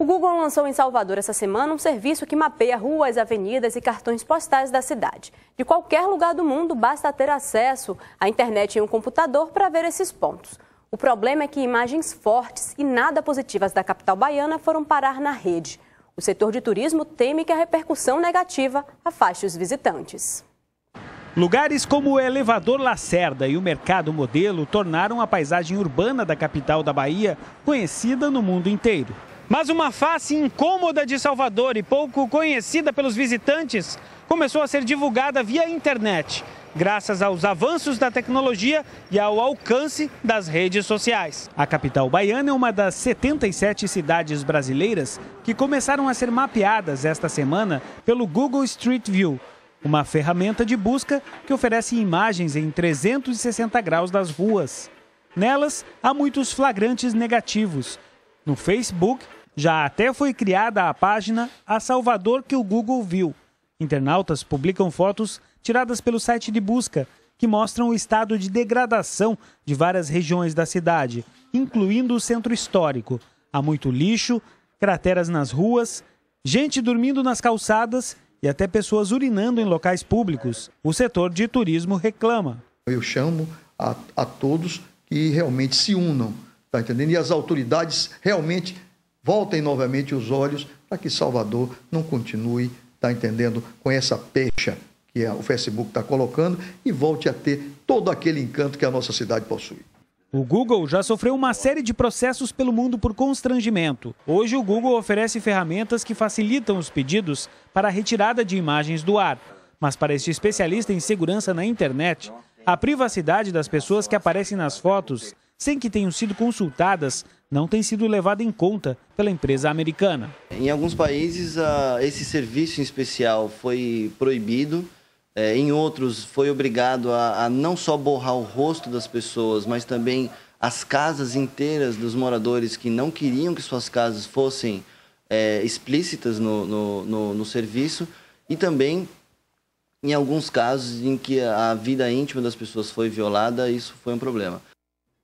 O Google lançou em Salvador essa semana um serviço que mapeia ruas, avenidas e cartões postais da cidade. De qualquer lugar do mundo, basta ter acesso à internet e um computador para ver esses pontos. O problema é que imagens fortes e nada positivas da capital baiana foram parar na rede. O setor de turismo teme que a repercussão negativa afaste os visitantes. Lugares como o Elevador Lacerda e o Mercado Modelo tornaram a paisagem urbana da capital da Bahia conhecida no mundo inteiro. Mas uma face incômoda de Salvador e pouco conhecida pelos visitantes começou a ser divulgada via internet, graças aos avanços da tecnologia e ao alcance das redes sociais. A capital baiana é uma das 77 cidades brasileiras que começaram a ser mapeadas esta semana pelo Google Street View, uma ferramenta de busca que oferece imagens em 360 graus das ruas. Nelas, há muitos flagrantes negativos no Facebook, já até foi criada a página A Salvador que o Google viu. Internautas publicam fotos tiradas pelo site de busca que mostram o estado de degradação de várias regiões da cidade, incluindo o centro histórico. Há muito lixo, crateras nas ruas, gente dormindo nas calçadas e até pessoas urinando em locais públicos. O setor de turismo reclama. Eu chamo a, a todos que realmente se unam Está entendendo? E as autoridades realmente voltem novamente os olhos para que Salvador não continue, está entendendo, com essa pecha que é o Facebook está colocando e volte a ter todo aquele encanto que a nossa cidade possui. O Google já sofreu uma série de processos pelo mundo por constrangimento. Hoje, o Google oferece ferramentas que facilitam os pedidos para a retirada de imagens do ar. Mas, para este especialista em segurança na internet, a privacidade das pessoas que aparecem nas fotos sem que tenham sido consultadas, não tem sido levada em conta pela empresa americana. Em alguns países, esse serviço em especial foi proibido. É, em outros, foi obrigado a não só borrar o rosto das pessoas, mas também as casas inteiras dos moradores que não queriam que suas casas fossem é, explícitas no, no, no, no, serviço e também em alguns casos em que a vida íntima das pessoas foi violada, isso foi um problema.